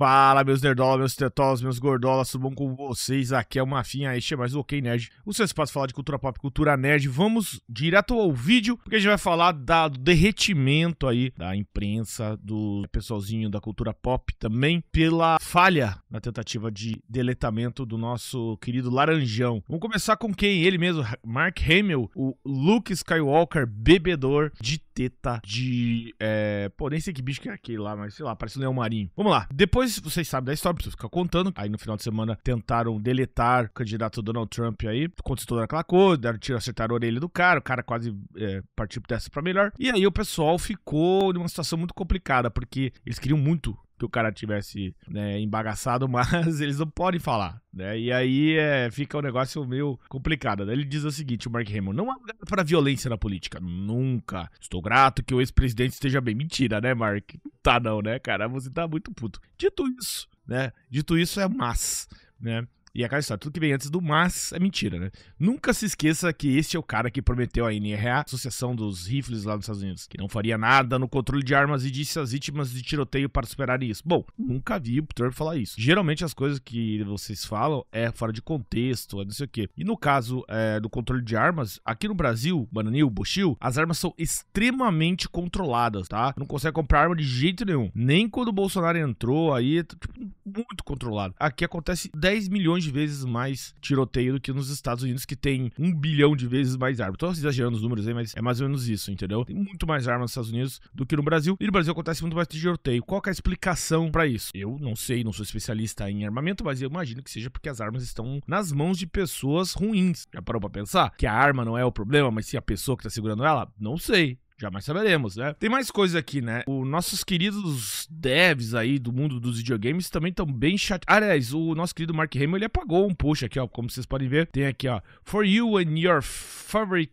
Fala, meus nerdolas, meus tetolas, meus gordolas, tudo bom com vocês? Aqui é o Mafinha, este é mais o OK Nerd, o seu espaço falar de cultura pop cultura nerd. Vamos direto ao vídeo, porque a gente vai falar da, do derretimento aí da imprensa, do pessoalzinho da cultura pop também, pela falha na tentativa de deletamento do nosso querido Laranjão. Vamos começar com quem? Ele mesmo, Mark Hamill, o Luke Skywalker, bebedor de teta, de... É, pô, nem sei que bicho que é aquele lá, mas sei lá, parece um leão marinho. Vamos lá. Depois depois vocês sabem da história, precisa ficar contando. Aí no final de semana tentaram deletar o candidato Donald Trump aí, aconteceu toda aquela coisa, deram tiro, acertaram a orelha do cara, o cara quase é, partiu dessa pra melhor. E aí o pessoal ficou numa situação muito complicada, porque eles queriam muito que o cara tivesse né, embagaçado, mas eles não podem falar, né? E aí é, fica um negócio meio complicado. Né? Ele diz o seguinte, o Mark Hamill, não há lugar para violência na política, nunca. Estou grato que o ex-presidente esteja bem. Mentira, né, Mark? Tá não, né, cara? Você tá muito puto. Dito isso, né? Dito isso é mas, né? E aquela história, tudo que vem antes do mas é mentira, né? Nunca se esqueça que esse é o cara que prometeu à NRA, Associação dos Rifles lá nos Estados Unidos, que não faria nada no controle de armas e disse às vítimas de tiroteio para superar isso. Bom, nunca vi o Trump falar isso. Geralmente as coisas que vocês falam é fora de contexto, é não sei o quê. E no caso é, do controle de armas, aqui no Brasil, Bananil, Bushil, as armas são extremamente controladas, tá? Não consegue comprar arma de jeito nenhum. Nem quando o Bolsonaro entrou aí, é tipo, muito controlado. Aqui acontece 10 milhões de vezes mais tiroteio do que nos Estados Unidos, que tem um bilhão de vezes mais armas. Estou exagerando os números aí, mas é mais ou menos isso, entendeu? Tem muito mais armas nos Estados Unidos do que no Brasil. E no Brasil acontece muito mais tiroteio. Qual é a explicação para isso? Eu não sei, não sou especialista em armamento, mas eu imagino que seja porque as armas estão nas mãos de pessoas ruins. Já parou pra pensar? Que a arma não é o problema, mas se a pessoa que tá segurando ela? Não sei. Jamais saberemos, né? Tem mais coisas aqui, né? Os nossos queridos devs aí do mundo dos videogames também estão bem chateados. Aliás, o nosso querido Mark Hamill, ele apagou um post aqui, ó. Como vocês podem ver, tem aqui, ó. For you and your favorite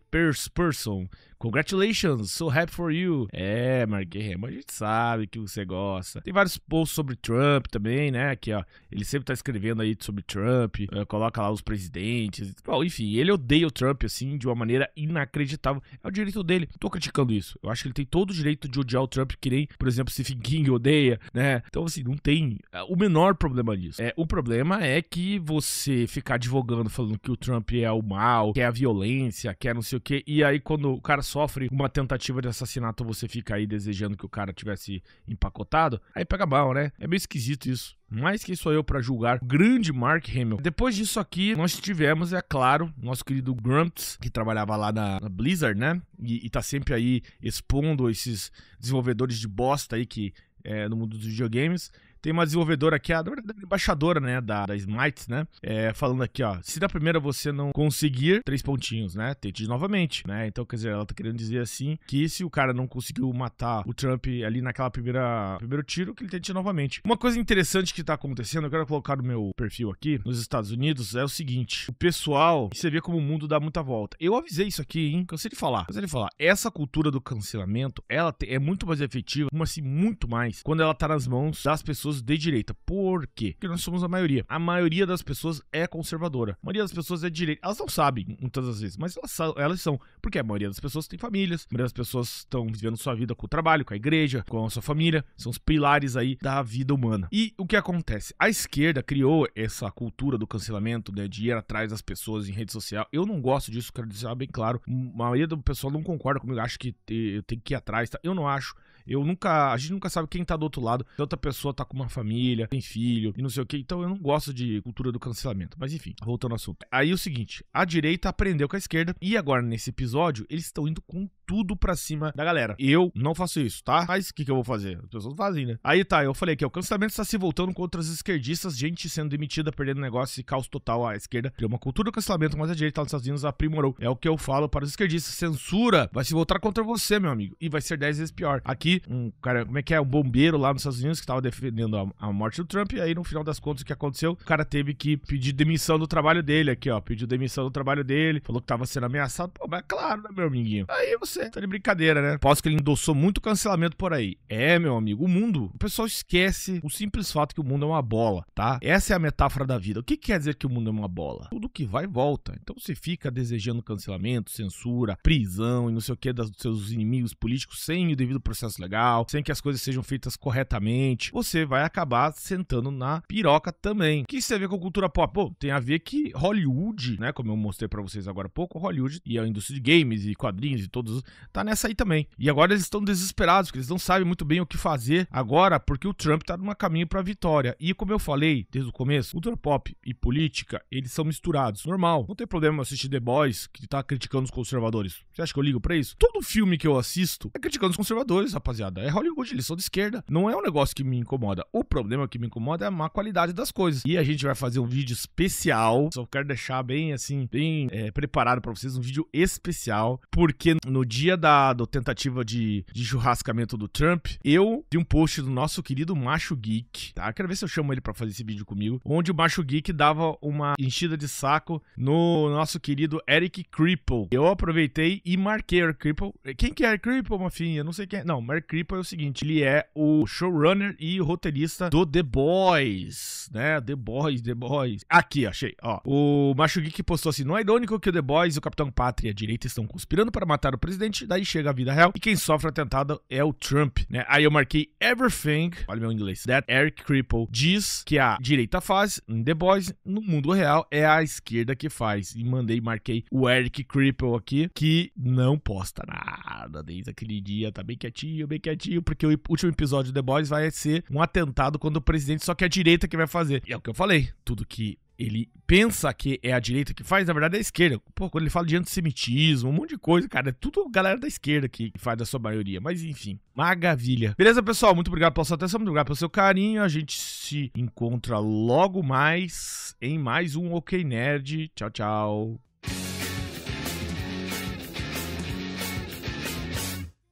person Congratulations, so happy for you. É, Mark Remo, a gente sabe que você gosta. Tem vários posts sobre Trump também, né? Aqui, ó. Ele sempre tá escrevendo aí sobre Trump, eh, coloca lá os presidentes. Bom, enfim, ele odeia o Trump, assim, de uma maneira inacreditável. É o direito dele. Não tô criticando isso. Eu acho que ele tem todo o direito de odiar o Trump, que nem, por exemplo, Stephen King odeia, né? Então, assim, não tem eh, o menor problema nisso. É, o problema é que você ficar advogando falando que o Trump é o mal, que é a violência, que é não sei o quê, e aí quando o cara sofre uma tentativa de assassinato, você fica aí desejando que o cara tivesse empacotado, aí pega mal, né? É meio esquisito isso. Mais quem sou eu para julgar o grande Mark Hamill. Depois disso aqui, nós tivemos, é claro, nosso querido Grumps, que trabalhava lá na, na Blizzard, né? E, e tá sempre aí expondo esses desenvolvedores de bosta aí que é, no mundo dos videogames. Tem uma desenvolvedora aqui, é a, a embaixadora, né, da, da Smite, né, é, falando aqui, ó, se na primeira você não conseguir, três pontinhos, né, tente novamente, né, então, quer dizer, ela tá querendo dizer, assim, que se o cara não conseguiu matar o Trump ali naquela primeira, primeiro tiro, que ele tente novamente. Uma coisa interessante que tá acontecendo, eu quero colocar no meu perfil aqui, nos Estados Unidos, é o seguinte, o pessoal, você vê como o mundo dá muita volta. Eu avisei isso aqui, hein, cansei de falar, cansei de falar, essa cultura do cancelamento, ela é muito mais efetiva, como assim, muito mais, quando ela tá nas mãos das pessoas de direita. Por quê? Porque nós somos a maioria. A maioria das pessoas é conservadora. A maioria das pessoas é de direita. Elas não sabem, muitas das vezes, mas elas, elas são. Porque a maioria das pessoas tem famílias, a maioria das pessoas estão vivendo sua vida com o trabalho, com a igreja, com a sua família. São os pilares aí da vida humana. E o que acontece? A esquerda criou essa cultura do cancelamento, né, de ir atrás das pessoas em rede social. Eu não gosto disso, quero deixar bem claro. A maioria do pessoal não concorda comigo, acha que eu tenho que ir atrás. Tá? Eu não acho. Eu nunca, a gente nunca sabe quem tá do outro lado. Se outra pessoa tá com uma uma família, tem filho e não sei o que. Então eu não gosto de cultura do cancelamento. Mas enfim, voltando ao assunto. Aí é o seguinte: a direita aprendeu com a esquerda e agora nesse episódio eles estão indo com tudo pra cima da galera. Eu não faço isso, tá? Mas o que, que eu vou fazer? As pessoas fazem, né? Aí tá, eu falei que o cancelamento está se voltando contra os esquerdistas, gente sendo demitida, perdendo negócio e caos total à esquerda. Criou uma cultura do cancelamento, mas a direita nos Estados Unidos aprimorou. É o que eu falo para os esquerdistas. Censura vai se voltar contra você, meu amigo. E vai ser 10 vezes pior. Aqui, um cara, como é que é? Um bombeiro lá nos Estados Unidos que estava defendendo a, a, morte do Trump. E aí, no final das contas, o que aconteceu? O cara teve que pedir demissão do trabalho dele aqui, ó. Pediu demissão do trabalho dele, falou que estava sendo ameaçado. Pô, mas é claro, né, meu amiguinho? Aí você você tá de brincadeira, né? Posso que ele endossou muito cancelamento por aí. É, meu amigo, o mundo, o pessoal esquece o simples fato que o mundo é uma bola, tá? Essa é a metáfora da vida. O que quer dizer que o mundo é uma bola? Tudo que vai volta. Então você fica desejando cancelamento, censura, prisão e não sei o que dos seus inimigos políticos sem o devido processo legal, sem que as coisas sejam feitas corretamente. Você vai acabar sentando na piroca também. O que isso tem a ver com cultura pop? Pô, tem a ver que Hollywood, né, como eu mostrei para vocês agora há pouco, Hollywood e a indústria de games e quadrinhos e todos tá nessa aí também. E agora eles estão desesperados, porque eles não sabem muito bem o que fazer agora, porque o Trump tá numa caminho pra vitória. E como eu falei desde o começo, cultura pop e política, eles são misturados. Normal. Não tem problema assistir The Boys, que tá criticando os conservadores. Você acha que eu ligo pra isso? Todo filme que eu assisto é criticando os conservadores, rapaziada. É Hollywood, eles são de esquerda. Não é um negócio que me incomoda. O problema que me incomoda é a má qualidade das coisas. E a gente vai fazer um vídeo especial. Só quero deixar bem assim, bem é, preparado para vocês um vídeo especial, porque no dia dia da, do tentativa de, de, churrascamento do Trump, eu vi um post do nosso querido Macho Geek, tá? Quero ver se eu chamo ele para fazer esse vídeo comigo, onde o Macho Geek dava uma enchida de saco no nosso querido Eric Cripple. Eu aproveitei e marquei Eric Cripple. Quem que é Eric Cripple, Mafinha? Não sei quem é. Não, Eric Cripple é o seguinte, ele é o showrunner e roteirista do The Boys, né? The Boys, The Boys. Aqui, achei, ó. O Macho Geek postou assim, não é irônico que o The Boys e o Capitão Pátria direita estão conspirando para matar o presidente daí chega a vida real. E quem sofre atentado é o Trump, né? Aí eu marquei everything, olha meu inglês, that Eric Cripple diz que a direita faz em The Boys, no mundo real, é a esquerda que faz. E mandei, marquei o Eric Cripple aqui, que não posta nada desde aquele dia, tá bem quietinho, bem quietinho, porque o último episódio do The Boys vai ser um atentado quando o presidente, só que é a direita que vai fazer. E é o que eu falei, tudo que ele pensa que é a direita que faz, na verdade é a esquerda. Pô, quando ele fala de antissemitismo, um monte de coisa, cara, é tudo galera da esquerda que faz da sua maioria. Mas enfim, maravilha. Beleza, pessoal? Muito obrigado pela sua atenção, muito obrigado pelo seu carinho. A gente se encontra logo mais em mais um OK Nerd. Tchau, tchau.